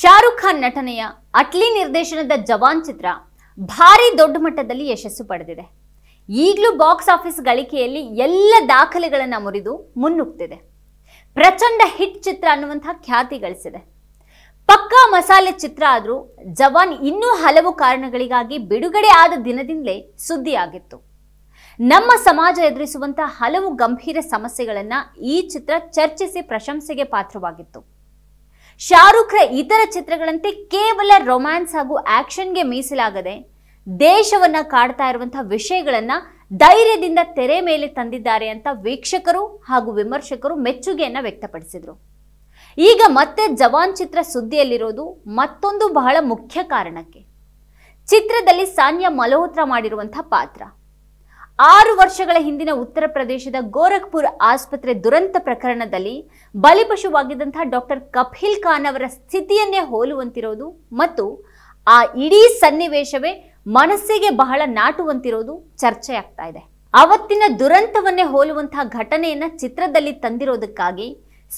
ಶಾರುಖ್ ಖಾನ್ ನಟನೆಯ ಅಟ್ಲಿ ನಿರ್ದೇಶನದ ಜವಾನ್ ಚಿತ್ರ ಭಾರಿ ದೊಡ್ಡ ಮಟ್ಟದಲ್ಲಿ ಯಶಸ್ಸು ಪಡೆದಿದೆ ಈಗಲೂ ಬಾಕ್ಸ್ ಆಫೀಸ್ ಗಳಿಕೆಯಲ್ಲಿ ಎಲ್ಲ ದಾಖಲೆಗಳನ್ನು ಮುರಿದು ಮುನ್ನುಗ್ತಿದೆ ಪ್ರಚಂಡ ಹಿಟ್ ಚಿತ್ರ ಅನ್ನುವಂತಹ ಖ್ಯಾತಿ ಗಳಿಸಿದೆ ಪಕ್ಕಾ ಮಸಾಲೆ ಚಿತ್ರ ಆದರೂ ಜವಾನ್ ಇನ್ನೂ ಹಲವು ಕಾರಣಗಳಿಗಾಗಿ ಬಿಡುಗಡೆ ಆದ ದಿನದಿಂದಲೇ ಸುದ್ದಿಯಾಗಿತ್ತು ನಮ್ಮ ಸಮಾಜ ಎದುರಿಸುವಂತಹ ಹಲವು ಗಂಭೀರ ಸಮಸ್ಯೆಗಳನ್ನು ಈ ಚಿತ್ರ ಚರ್ಚಿಸಿ ಪ್ರಶಂಸೆಗೆ ಪಾತ್ರವಾಗಿತ್ತು ಶಾರುಖ್ರ ಇತರ ಚಿತ್ರಗಳಂತೆ ಕೇವಲ ರೊಮ್ಯಾನ್ಸ್ ಹಾಗೂ ಆಕ್ಷನ್ಗೆ ಮೀಸಲಾಗದೆ ದೇಶವನ್ನ ಕಾಡ್ತಾ ಇರುವಂತಹ ವಿಷಯಗಳನ್ನ ಧೈರ್ಯದಿಂದ ತೆರೆ ಮೇಲೆ ತಂದಿದ್ದಾರೆ ಅಂತ ವೀಕ್ಷಕರು ಹಾಗೂ ವಿಮರ್ಶಕರು ಮೆಚ್ಚುಗೆಯನ್ನ ವ್ಯಕ್ತಪಡಿಸಿದರು ಈಗ ಮತ್ತೆ ಜವಾನ್ ಚಿತ್ರ ಸುದ್ದಿಯಲ್ಲಿರೋದು ಮತ್ತೊಂದು ಬಹಳ ಮುಖ್ಯ ಕಾರಣಕ್ಕೆ ಚಿತ್ರದಲ್ಲಿ ಸಾನ್ಯಾ ಮಲ್ಹೋತ್ರ ಮಾಡಿರುವಂತಹ ಪಾತ್ರ ಆರು ವರ್ಷಗಳ ಹಿಂದಿನ ಉತ್ತರ ಪ್ರದೇಶದ ಗೋರಖ್ಪುರ್ ಆಸ್ಪತ್ರೆ ದುರಂತ ಪ್ರಕರಣದಲ್ಲಿ ಬಲಿಪಶುವಾಗಿದ್ದಂತಹ ಡಾಕ್ಟರ್ ಕಪಿಲ್ ಖಾನ್ ಅವರ ಸ್ಥಿತಿಯನ್ನೇ ಹೋಲುವಂತಿರೋದು ಮತ್ತು ಆ ಇಡೀ ಸನ್ನಿವೇಶವೇ ಮನಸ್ಸಿಗೆ ಬಹಳ ನಾಟುವಂತಿರೋದು ಚರ್ಚೆ ಆಗ್ತಾ ಇದೆ ಅವತ್ತಿನ ದುರಂತವನ್ನೇ ಹೋಲುವಂತಹ ಘಟನೆಯನ್ನ ಚಿತ್ರದಲ್ಲಿ ತಂದಿರೋದಕ್ಕಾಗಿ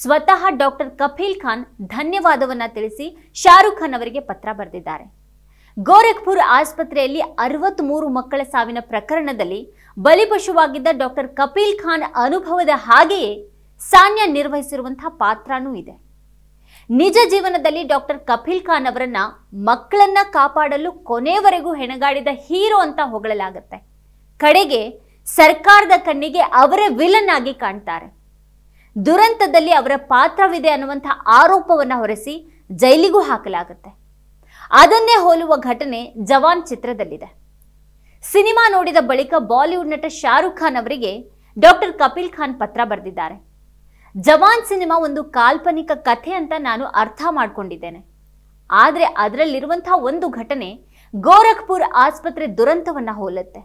ಸ್ವತಃ ಡಾಕ್ಟರ್ ಕಪಿಲ್ ಖಾನ್ ಧನ್ಯವಾದವನ್ನ ತಿಳಿಸಿ ಶಾರುಖ್ ಖಾನ್ ಅವರಿಗೆ ಪತ್ರ ಬರೆದಿದ್ದಾರೆ ಗೋರಖ್ಪುರ್ ಆಸ್ಪತ್ರೆಯಲ್ಲಿ ಅರವತ್ತ್ ಮೂರು ಮಕ್ಕಳ ಸಾವಿನ ಪ್ರಕರಣದಲ್ಲಿ ಬಲಿಪಶುವಾಗಿದ್ದ ಡಾಕ್ಟರ್ ಕಪಿಲ್ ಖಾನ್ ಅನುಭವದ ಹಾಗೆಯೇ ಸಾನ್ಯ ನಿರ್ವಹಿಸಿರುವಂತಹ ಪಾತ್ರನೂ ಇದೆ ನಿಜ ಜೀವನದಲ್ಲಿ ಡಾಕ್ಟರ್ ಕಪಿಲ್ ಖಾನ್ ಅವರನ್ನ ಮಕ್ಕಳನ್ನ ಕಾಪಾಡಲು ಕೊನೆವರೆಗೂ ಹೆಣಗಾಡಿದ ಹೀರೋ ಅಂತ ಹೊಗಳಲಾಗುತ್ತೆ ಕಡೆಗೆ ಸರ್ಕಾರದ ಕಣ್ಣಿಗೆ ಅವರೇ ವಿಲನ್ ಆಗಿ ಕಾಣ್ತಾರೆ ದುರಂತದಲ್ಲಿ ಅವರ ಪಾತ್ರವಿದೆ ಅನ್ನುವಂಥ ಆರೋಪವನ್ನು ಹೊರಿಸಿ ಜೈಲಿಗೂ ಹಾಕಲಾಗುತ್ತೆ ಅದನ್ನೇ ಹೋಲುವ ಘಟನೆ ಜವಾನ್ ಚಿತ್ರದಲ್ಲಿದೆ ಸಿನಿಮಾ ನೋಡಿದ ಬಳಿಕ ಬಾಲಿವುಡ್ ನಟ ಶಾರುಖ್ ಖಾನ್ ಅವರಿಗೆ ಡಾಕ್ಟರ್ ಕಪಿಲ್ ಖಾನ್ ಪತ್ರ ಬರೆದಿದ್ದಾರೆ ಜವಾನ್ ಸಿನಿಮಾ ಒಂದು ಕಾಲ್ಪನಿಕ ಕಥೆ ಅಂತ ನಾನು ಅರ್ಥ ಮಾಡಿಕೊಂಡಿದ್ದೇನೆ ಆದರೆ ಅದರಲ್ಲಿರುವಂತಹ ಒಂದು ಘಟನೆ ಗೋರಖ್ಪುರ್ ಆಸ್ಪತ್ರೆ ದುರಂತವನ್ನು ಹೋಲುತ್ತೆ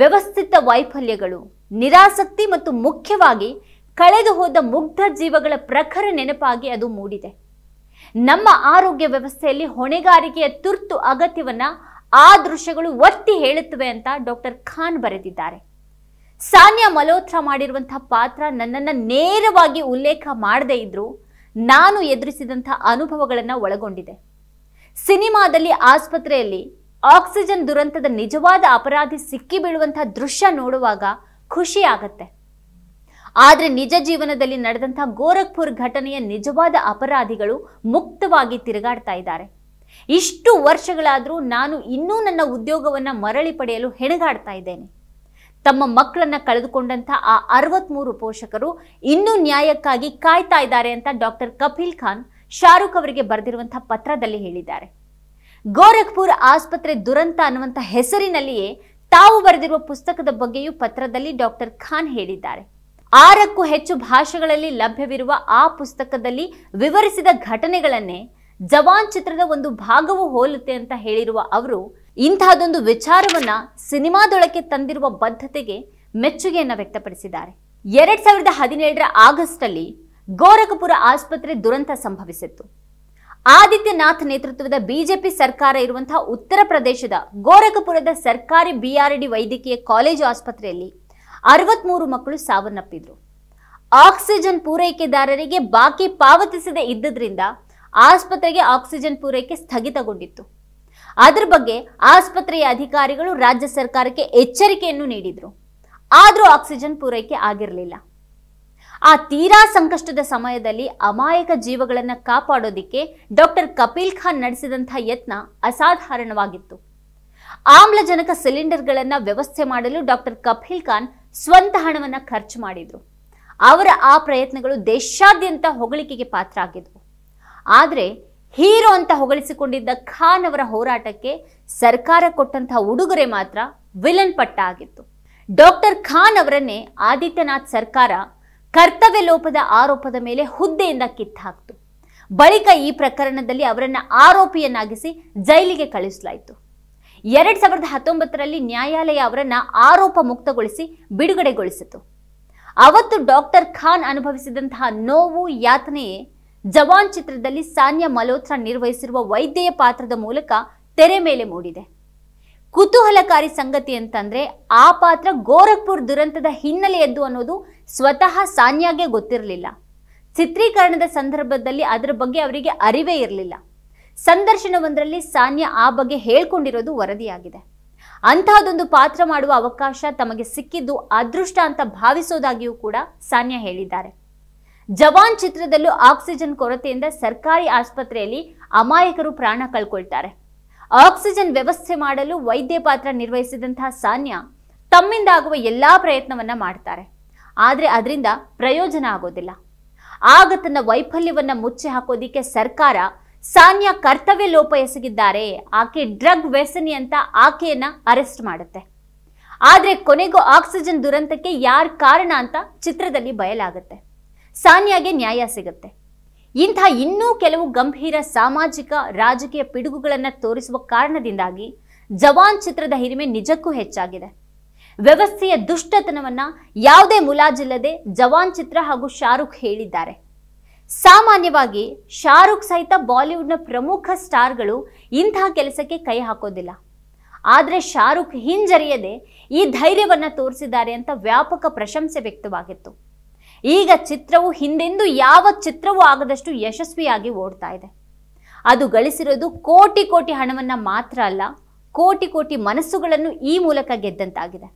ವ್ಯವಸ್ಥಿತ ವೈಫಲ್ಯಗಳು ನಿರಾಸಕ್ತಿ ಮತ್ತು ಮುಖ್ಯವಾಗಿ ಕಳೆದು ಹೋದ ಮುಗ್ಧ ಜೀವಗಳ ಪ್ರಖರ ನೆನಪಾಗಿ ಅದು ಮೂಡಿದೆ ನಮ್ಮ ಆರೋಗ್ಯ ವ್ಯವಸ್ಥೆಯಲ್ಲಿ ಹೊಣೆಗಾರಿಕೆಯ ತುರ್ತು ಅಗತ್ಯವನ್ನ ಆ ದೃಶ್ಯಗಳು ಒತ್ತಿ ಹೇಳುತ್ತವೆ ಅಂತ ಡಾಕ್ಟರ್ ಖಾನ್ ಬರೆದಿದ್ದಾರೆ ಸಾನ್ಯಾ ಮಲೋತ್ರ ಮಾಡಿರುವಂತಹ ಪಾತ್ರ ನನ್ನನ್ನು ನೇರವಾಗಿ ಉಲ್ಲೇಖ ಮಾಡದೇ ಇದ್ದರೂ ನಾನು ಎದುರಿಸಿದಂಥ ಅನುಭವಗಳನ್ನು ಒಳಗೊಂಡಿದೆ ಸಿನಿಮಾದಲ್ಲಿ ಆಸ್ಪತ್ರೆಯಲ್ಲಿ ಆಕ್ಸಿಜನ್ ದುರಂತದ ನಿಜವಾದ ಅಪರಾಧಿ ಸಿಕ್ಕಿ ದೃಶ್ಯ ನೋಡುವಾಗ ಖುಷಿ ಆಗತ್ತೆ ಆದರೆ ನಿಜ ಜೀವನದಲ್ಲಿ ನಡೆದಂತಹ ಗೋರಖ್ಪುರ್ ಘಟನೆಯ ನಿಜವಾದ ಅಪರಾಧಿಗಳು ಮುಕ್ತವಾಗಿ ತಿರುಗಾಡ್ತಾ ಇದ್ದಾರೆ ಇಷ್ಟು ವರ್ಷಗಳಾದರೂ ನಾನು ಇನ್ನೂ ನನ್ನ ಉದ್ಯೋಗವನ್ನು ಮರಳಿ ಪಡೆಯಲು ಹೆಣಗಾಡ್ತಾ ಇದ್ದೇನೆ ತಮ್ಮ ಮಕ್ಕಳನ್ನು ಕಳೆದುಕೊಂಡಂಥ ಆ ಅರವತ್ಮೂರು ಪೋಷಕರು ಇನ್ನೂ ನ್ಯಾಯಕ್ಕಾಗಿ ಕಾಯ್ತಾ ಇದ್ದಾರೆ ಅಂತ ಡಾಕ್ಟರ್ ಕಪಿಲ್ ಖಾನ್ ಶಾರುಖ್ ಅವರಿಗೆ ಬರೆದಿರುವಂಥ ಪತ್ರದಲ್ಲಿ ಹೇಳಿದ್ದಾರೆ ಗೋರಖ್ಪುರ್ ಆಸ್ಪತ್ರೆ ದುರಂತ ಅನ್ನುವಂಥ ಹೆಸರಿನಲ್ಲಿಯೇ ತಾವು ಬರೆದಿರುವ ಪುಸ್ತಕದ ಬಗ್ಗೆಯೂ ಪತ್ರದಲ್ಲಿ ಡಾಕ್ಟರ್ ಖಾನ್ ಹೇಳಿದ್ದಾರೆ ಆರಕ್ಕೂ ಹೆಚ್ಚು ಭಾಷೆಗಳಲ್ಲಿ ಲಭ್ಯವಿರುವ ಆ ಪುಸ್ತಕದಲ್ಲಿ ವಿವರಿಸಿದ ಘಟನೆಗಳನ್ನೇ ಜವಾನ್ ಚಿತ್ರದ ಒಂದು ಭಾಗವು ಹೋಲುತ್ತೆ ಅಂತ ಹೇಳಿರುವ ಅವರು ಇಂತಹದೊಂದು ವಿಚಾರವನ್ನ ಸಿನಿಮಾದೊಳಕ್ಕೆ ತಂದಿರುವ ಬದ್ಧತೆಗೆ ಮೆಚ್ಚುಗೆಯನ್ನ ವ್ಯಕ್ತಪಡಿಸಿದ್ದಾರೆ ಎರಡ್ ಸಾವಿರದ ಹದಿನೇಳರ ಆಗಸ್ಟ್ ಅಲ್ಲಿ ಗೋರಖಪುರ ಆಸ್ಪತ್ರೆ ದುರಂತ ಸಂಭವಿಸಿತ್ತು ಆದಿತ್ಯನಾಥ್ ನೇತೃತ್ವದ ಬಿಜೆಪಿ ಸರ್ಕಾರ ಇರುವಂತಹ ಉತ್ತರ ಪ್ರದೇಶದ ಗೋರಖಪುರದ ಸರ್ಕಾರಿ ಬಿಆರ್ಡಿ ವೈದ್ಯಕೀಯ ಕಾಲೇಜು ಆಸ್ಪತ್ರೆಯಲ್ಲಿ ಅರವತ್ಮೂರು ಮಕ್ಕಳು ಸಾವನ್ನಪ್ಪಿದ್ರು ಆಕ್ಸಿಜನ್ ಪೂರೈಕೆದಾರರಿಗೆ ಬಾಕಿ ಪಾವತಿಸದೆ ಇದ್ದದ್ರಿಂದ ಆಸ್ಪತ್ರೆಗೆ ಆಕ್ಸಿಜನ್ ಪೂರೈಕೆ ಸ್ಥಗಿತಗೊಂಡಿತ್ತು ಅದರ ಬಗ್ಗೆ ಆಸ್ಪತ್ರೆಯ ಅಧಿಕಾರಿಗಳು ರಾಜ್ಯ ಸರ್ಕಾರಕ್ಕೆ ಎಚ್ಚರಿಕೆಯನ್ನು ನೀಡಿದ್ರು ಆದರೂ ಆಕ್ಸಿಜನ್ ಪೂರೈಕೆ ಆಗಿರಲಿಲ್ಲ ಆ ತೀರಾ ಸಂಕಷ್ಟದ ಸಮಯದಲ್ಲಿ ಅಮಾಯಕ ಜೀವಗಳನ್ನು ಕಾಪಾಡೋದಿಕ್ಕೆ ಡಾಕ್ಟರ್ ಕಪಿಲ್ ಖಾನ್ ನಡೆಸಿದಂಥ ಯತ್ನ ಅಸಾಧಾರಣವಾಗಿತ್ತು ಆಮ್ಲಜನಕ ಸಿಲಿಂಡರ್ಗಳನ್ನು ವ್ಯವಸ್ಥೆ ಮಾಡಲು ಡಾಕ್ಟರ್ ಕಪಿಲ್ ಖಾನ್ ಸ್ವಂತ ಹಣವನ್ನ ಖರ್ಚು ಮಾಡಿದ್ರು ಅವರ ಆ ಪ್ರಯತ್ನಗಳು ದೇಶಾದ್ಯಂತ ಹೊಗಳಿಕೆಗೆ ಪಾತ್ರ ಆಗಿದ್ವು ಆದರೆ ಹೀರೋ ಅಂತ ಹೊಗಳಿಸಿಕೊಂಡಿದ್ದ ಖಾನ್ ಅವರ ಹೋರಾಟಕ್ಕೆ ಸರ್ಕಾರ ಕೊಟ್ಟಂತಹ ಉಡುಗೊರೆ ಮಾತ್ರ ವಿಲನ್ ಪಟ್ಟ ಆಗಿತ್ತು ಡಾಕ್ಟರ್ ಖಾನ್ ಅವರನ್ನೇ ಆದಿತ್ಯನಾಥ್ ಸರ್ಕಾರ ಕರ್ತವ್ಯ ಲೋಪದ ಆರೋಪದ ಮೇಲೆ ಹುದ್ದೆಯಿಂದ ಕಿತ್ತಾಕ್ತು ಬಳಿಕ ಈ ಪ್ರಕರಣದಲ್ಲಿ ಅವರನ್ನ ಆರೋಪಿಯನ್ನಾಗಿಸಿ ಜೈಲಿಗೆ ಕಳಿಸಲಾಯಿತು ಎರಡ್ ಸಾವಿರದ ಹತ್ತೊಂಬತ್ತರಲ್ಲಿ ನ್ಯಾಯಾಲಯ ಅವರನ್ನ ಆರೋಪ ಮುಕ್ತಗೊಳಿಸಿ ಬಿಡುಗಡೆಗೊಳಿಸಿತು ಅವತ್ತು ಡಾಕ್ಟರ್ ಖಾನ್ ಅನುಭವಿಸಿದಂತಹ ನೋವು ಯಾತನೆಯೇ ಜವಾನ್ ಚಿತ್ರದಲ್ಲಿ ಸಾನ್ಯಾ ಮಲ್ಹೋತ್ರ ನಿರ್ವಹಿಸಿರುವ ವೈದ್ಯೆಯ ಪಾತ್ರದ ಮೂಲಕ ತೆರೆ ಮೇಲೆ ಮೂಡಿದೆ ಕುತೂಹಲಕಾರಿ ಸಂಗತಿ ಅಂತಂದ್ರೆ ಆ ಪಾತ್ರ ಗೋರಖ್ಪುರ್ ದುರಂತದ ಹಿನ್ನೆಲೆಯದ್ದು ಅನ್ನೋದು ಸ್ವತಃ ಸಾನ್ಯಾಗೆ ಗೊತ್ತಿರಲಿಲ್ಲ ಚಿತ್ರೀಕರಣದ ಸಂದರ್ಭದಲ್ಲಿ ಅದರ ಬಗ್ಗೆ ಅವರಿಗೆ ಅರಿವೇ ಇರಲಿಲ್ಲ ಸಂದರ್ಶನವೊಂದರಲ್ಲಿ ಸಾನ್ಯಾ ಆ ಬಗ್ಗೆ ಹೇಳ್ಕೊಂಡಿರೋದು ವರದಿಯಾಗಿದೆ ಅಂತಹದೊಂದು ಪಾತ್ರ ಮಾಡುವ ಅವಕಾಶ ತಮಗೆ ಸಿಕ್ಕಿದ್ದು ಅದೃಷ್ಟ ಅಂತ ಭಾವಿಸೋದಾಗಿಯೂ ಕೂಡ ಸಾನ್ಯಾ ಹೇಳಿದ್ದಾರೆ ಜವಾನ್ ಚಿತ್ರದಲ್ಲೂ ಆಕ್ಸಿಜನ್ ಕೊರತೆಯಿಂದ ಸರ್ಕಾರಿ ಆಸ್ಪತ್ರೆಯಲ್ಲಿ ಅಮಾಯಕರು ಪ್ರಾಣ ಕಳ್ಕೊಳ್ತಾರೆ ಆಕ್ಸಿಜನ್ ವ್ಯವಸ್ಥೆ ಮಾಡಲು ವೈದ್ಯ ಪಾತ್ರ ನಿರ್ವಹಿಸಿದಂತಹ ಸಾನ್ಯಾ ತಮ್ಮಿಂದಾಗುವ ಎಲ್ಲಾ ಪ್ರಯತ್ನವನ್ನ ಮಾಡ್ತಾರೆ ಆದ್ರೆ ಅದರಿಂದ ಪ್ರಯೋಜನ ಆಗೋದಿಲ್ಲ ಆಗ ತನ್ನ ವೈಫಲ್ಯವನ್ನ ಮುಚ್ಚಿ ಹಾಕೋದಿಕ್ಕೆ ಸರ್ಕಾರ ಸಾನ್ಯಾ ಕರ್ತವ್ಯ ಲೋಪ ಎಸಗಿದ್ದಾರೆ ಆಕೆ ಡ್ರಗ್ ವ್ಯಸನಿ ಅಂತ ಆಕೆಯನ್ನ ಅರೆಸ್ಟ್ ಮಾಡುತ್ತೆ ಆದರೆ ಕೊನೆಗೂ ಆಕ್ಸಿಜನ್ ದುರಂತಕ್ಕೆ ಯಾರು ಕಾರಣ ಅಂತ ಚಿತ್ರದಲ್ಲಿ ಬಯಲಾಗುತ್ತೆ ಸಾನ್ಯಾಗೆ ನ್ಯಾಯ ಸಿಗುತ್ತೆ ಇಂಥ ಇನ್ನೂ ಕೆಲವು ಗಂಭೀರ ಸಾಮಾಜಿಕ ರಾಜಕೀಯ ಪಿಡುಗುಗಳನ್ನು ತೋರಿಸುವ ಕಾರಣದಿಂದಾಗಿ ಜವಾನ್ ಚಿತ್ರದ ಹಿರಿಮೆ ನಿಜಕ್ಕೂ ಹೆಚ್ಚಾಗಿದೆ ವ್ಯವಸ್ಥೆಯ ದುಷ್ಟತನವನ್ನ ಯಾವುದೇ ಮುಲಾಜಿಲ್ಲದೆ ಜವಾನ್ ಚಿತ್ರ ಹಾಗೂ ಶಾರುಖ್ ಹೇಳಿದ್ದಾರೆ ಸಾಮಾನ್ಯವಾಗಿ ಶಾರುಖ್ ಸಹಿತ ಬಾಲಿವುಡ್ನ ಪ್ರಮುಖ ಸ್ಟಾರ್ಗಳು ಇಂತಹ ಕೆಲಸಕ್ಕೆ ಕೈ ಹಾಕೋದಿಲ್ಲ ಆದರೆ ಶಾರುಖ್ ಹಿಂಜರಿಯದೆ ಈ ಧೈರ್ಯವನ್ನು ತೋರಿಸಿದ್ದಾರೆ ಅಂತ ವ್ಯಾಪಕ ಪ್ರಶಂಸೆ ವ್ಯಕ್ತವಾಗಿತ್ತು ಈಗ ಚಿತ್ರವು ಹಿಂದೆಂದು ಯಾವ ಚಿತ್ರವೂ ಆಗದಷ್ಟು ಯಶಸ್ವಿಯಾಗಿ ಓಡ್ತಾ ಇದೆ ಅದು ಗಳಿಸಿರೋದು ಕೋಟಿ ಕೋಟಿ ಹಣವನ್ನು ಮಾತ್ರ ಅಲ್ಲ ಕೋಟಿ ಕೋಟಿ ಮನಸ್ಸುಗಳನ್ನು ಈ ಮೂಲಕ ಗೆದ್ದಂತಾಗಿದೆ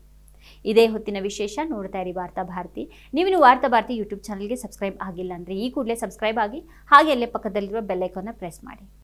ಇದೇ ಹೊತ್ತಿನ ವಿಶೇಷ ನೋಡ್ತಾ ಇರಿ ವಾರ್ತಾ ಭಾರತಿ ನೀವು ವಾರ್ತಾ ಭಾರತಿ ಯೂಟ್ಯೂಬ್ ಚಾನಲ್ಗೆ ಸಬ್ಸ್ಕ್ರೈಬ್ ಆಗಿಲ್ಲ ಅಂದರೆ ಈ ಕೂಡಲೇ ಸಬ್ಸ್ಕ್ರೈಬ್ ಆಗಿ ಹಾಗೆ ಅಲ್ಲೇ ಪಕ್ಕದಲ್ಲಿರುವ ಬೆಲ್ಲೈಕನ್ನ ಪ್ರೆಸ್ ಮಾಡಿ